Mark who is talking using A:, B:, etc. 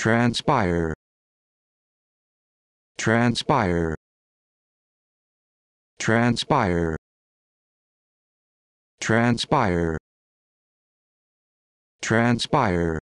A: transpire transpire transpire transpire transpire